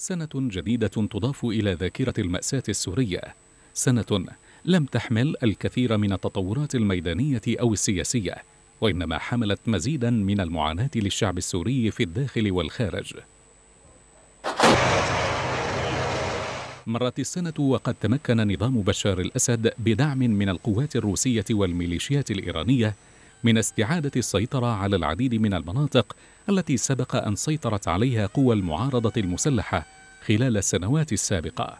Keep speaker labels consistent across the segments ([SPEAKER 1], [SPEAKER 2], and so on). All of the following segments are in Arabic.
[SPEAKER 1] سنة جديدة تضاف إلى ذاكرة المأساة السورية سنة لم تحمل الكثير من التطورات الميدانية أو السياسية وإنما حملت مزيدا من المعاناة للشعب السوري في الداخل والخارج مرت السنة وقد تمكن نظام بشار الأسد بدعم من القوات الروسية والميليشيات الإيرانية من استعادة السيطرة على العديد من المناطق التي سبق أن سيطرت عليها قوى المعارضة المسلحة خلال السنوات السابقة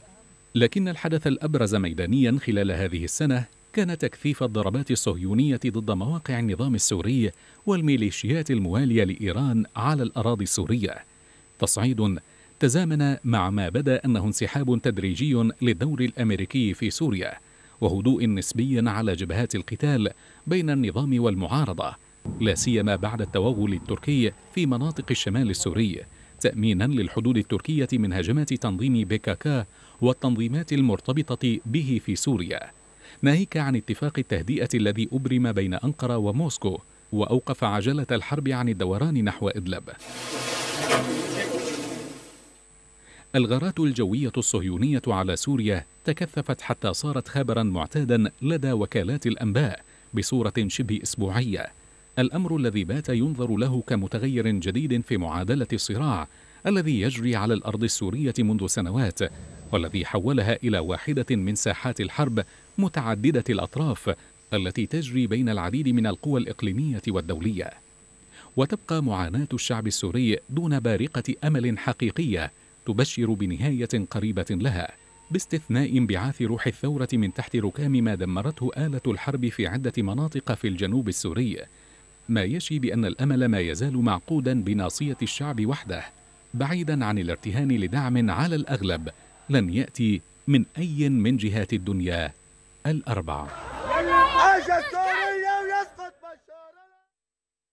[SPEAKER 1] لكن الحدث الأبرز ميدانيا خلال هذه السنة كان تكثيف الضربات الصهيونية ضد مواقع النظام السوري والميليشيات الموالية لإيران على الأراضي السورية تصعيد تزامن مع ما بدا أنه انسحاب تدريجي للدور الأمريكي في سوريا وهدوء نسبي على جبهات القتال بين النظام والمعارضة لا سيما بعد التوغل التركي في مناطق الشمال السوري تأمينا للحدود التركية من هجمات تنظيم بكاكا والتنظيمات المرتبطة به في سوريا ناهيك عن اتفاق التهدئة الذي أبرم بين أنقرة وموسكو وأوقف عجلة الحرب عن الدوران نحو إدلب الغارات الجوية الصهيونية على سوريا تكثفت حتى صارت خبرا معتادا لدى وكالات الأنباء بصورة شبه أسبوعية الأمر الذي بات ينظر له كمتغير جديد في معادلة الصراع الذي يجري على الأرض السورية منذ سنوات والذي حولها إلى واحدة من ساحات الحرب متعددة الأطراف التي تجري بين العديد من القوى الإقليمية والدولية وتبقى معاناة الشعب السوري دون بارقة أمل حقيقية تبشر بنهاية قريبة لها باستثناء انبعاث روح الثورة من تحت ركام ما دمرته آلة الحرب في عدة مناطق في الجنوب السوري ما يشي بأن الأمل ما يزال معقودا بناصية الشعب وحده بعيدا عن الارتهان لدعم على الأغلب لن يأتي من أي من جهات الدنيا الأربع